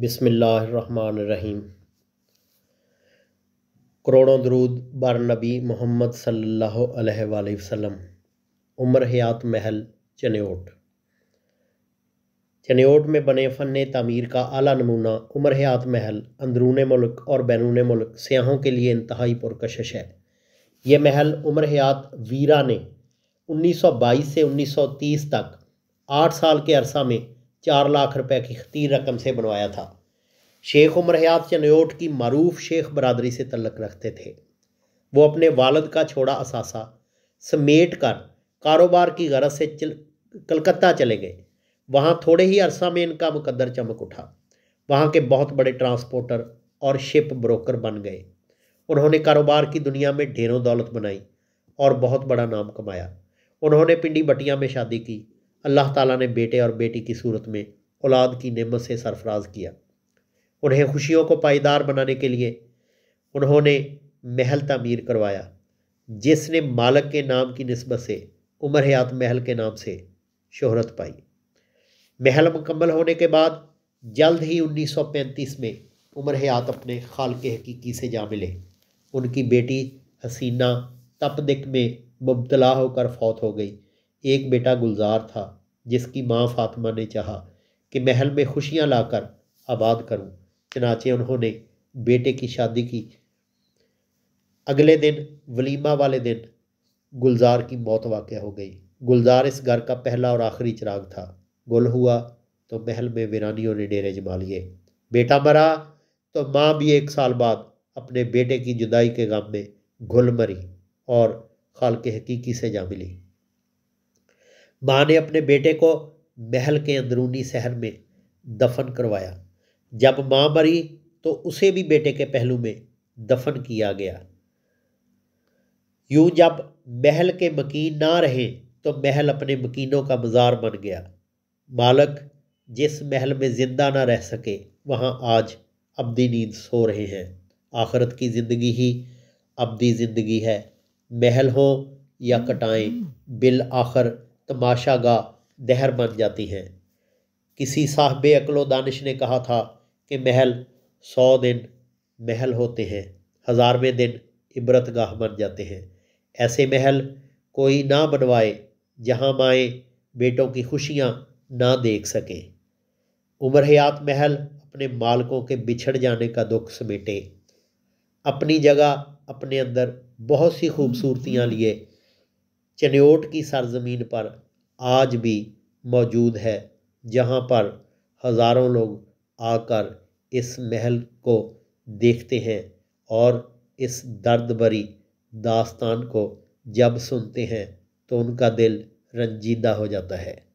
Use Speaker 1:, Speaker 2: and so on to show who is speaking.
Speaker 1: बिसमीम करोड़ों दरूद बार नबी मोहम्मद सल्लल्लाहु अलैहि वसल्लम उमर हयात महल चनेट चनेट में बने फ़न तमीर का आला नमूना उम्र हयात महल अंदरून मुल्क और बैरून मुल्क सयाहों के लिए इंतहाई पुरकशिश है ये महल उमर हयात वीरा ने 1922 से 1930 तक आठ साल के अरसा में चार लाख रुपए की खतीर रकम से बनवाया था शेख उमर हयात चनयोट की मरूफ शेख बरदरी से तल्लक रखते थे वो अपने वालद का छोड़ा असासा समेट कर कारोबार की गरज से चल कलकत्ता चले गए वहाँ थोड़े ही अरसा में इनका मुकद्दर चमक उठा वहाँ के बहुत बड़े ट्रांसपोर्टर और शिप ब्रोकर बन गए उन्होंने कारोबार की दुनिया में ढेरों दौलत बनाई और बहुत बड़ा नाम कमाया उन्होंने पिंडी बटिया में शादी की अल्लाह ताला ने बेटे और बेटी की सूरत में औलाद की नेमत से सरफराज किया उन्हें खुशियों को पायदार बनाने के लिए उन्होंने महल तमीर करवाया जिसने मालक के नाम की नस्बत से उमर हयात महल के नाम से शोहरत पाई महल मुकम्मल होने के बाद जल्द ही 1935 में उमर हयात अपने खाल के हकीकी से जा मिले उनकी बेटी हसीना तपदिक में मुबतला होकर फौत हो गई एक बेटा गुलजार था जिसकी माँ फातिमा ने चाहा कि महल में खुशियाँ लाकर आबाद करूँ चनाचे उन्होंने बेटे की शादी की अगले दिन वलीमा वाले दिन गुलजार की मौत वाक़ हो गई गुलजार इस घर का पहला और आखिरी चिराग था गुल हुआ तो महल में वीरानियों ने डेरे जमा लिए बेटा मरा तो माँ भी एक साल बाद अपने बेटे की जुदाई के गम में घुल मरी और खाल के हकीकी से जा मिली माँ ने अपने बेटे को महल के अंदरूनी शहर में दफन करवाया जब माँ मरी तो उसे भी बेटे के पहलू में दफन किया गया यूं जब महल के मकीन ना रहे तो महल अपने मकीनों का मज़ार बन गया मालक जिस महल में ज़िंदा ना रह सके वहाँ आज अबदी नींद सो रहे हैं आखरत की ज़िंदगी ही अबदी ज़िंदगी है महल हो या कटाएं बिल आखर तमाशा गाह नहर बन जाती हैं किसी साहब अकलो दानिश ने कहा था कि महल सौ दिन महल होते हैं हज़ारवें दिन इबरत गाह बन जाते हैं ऐसे महल कोई ना बनवाए जहाँ माएँ बेटों की खुशियाँ ना देख सकें उम्र हयात महल अपने मालकों के बिछड़ जाने का दुख समेटे अपनी जगह अपने अंदर बहुत सी खूबसूरतियाँ लिए चनेट की सरजमीन पर आज भी मौजूद है जहाँ पर हज़ारों लोग आकर इस महल को देखते हैं और इस दर्द भरी दास्तान को जब सुनते हैं तो उनका दिल रंजीदा हो जाता है